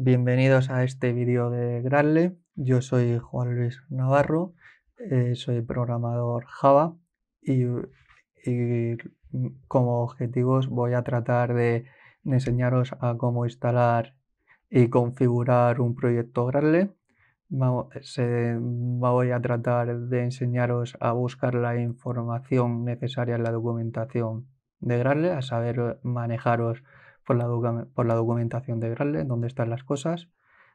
Bienvenidos a este vídeo de Gradle. Yo soy Juan Luis Navarro, eh, soy programador Java y, como objetivos voy a tratar de enseñaros a cómo instalar y configurar un proyecto Gradle. Voy a tratar de enseñaros a buscar la información necesaria en la documentación de Gradle, a saber eh, manejaros por la, documentación de Gradle, dónde están las cosas,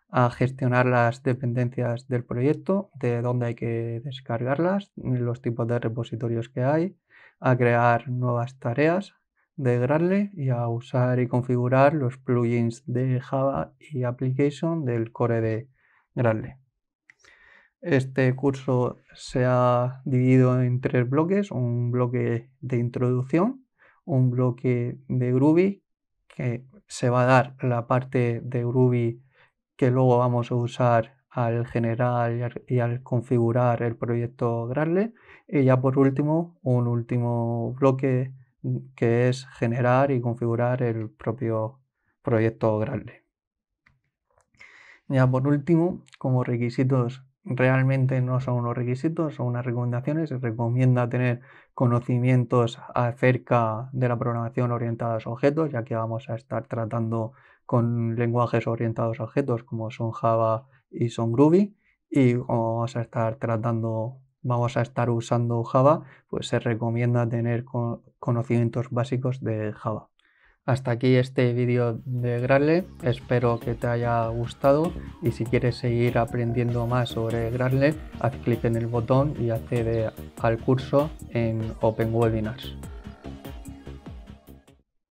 a gestionar las dependencias del proyecto, de dónde hay que descargarlas, los tipos de repositorios que hay, a crear nuevas tareas de Gradle y a usar y configurar los plugins de Java y Application del core de Gradle. Este curso se ha dividido en tres bloques, un bloque de introducción, un bloque de Groovy que se va a dar la parte de Ruby que luego vamos a usar al generar y al, configurar el proyecto Gradle. Y ya por último, un último bloque que es generar y configurar el propio proyecto Gradle. Ya por último, como requisitos realmente no son unos requisitos, son unas recomendaciones. Se recomienda tener conocimientos acerca de la programación orientada a objetos, ya que vamos a estar tratando con lenguajes orientados a objetos como son Java y son Groovy. Y como vamos a estar tratando, vamos a estar usando Java, pues se recomienda tener conocimientos básicos de Java. Hasta aquí este vídeo de Gradle, espero que te haya gustado y si quieres seguir aprendiendo más sobre Gradle, haz clic en el botón y accede al curso en Open Webinars.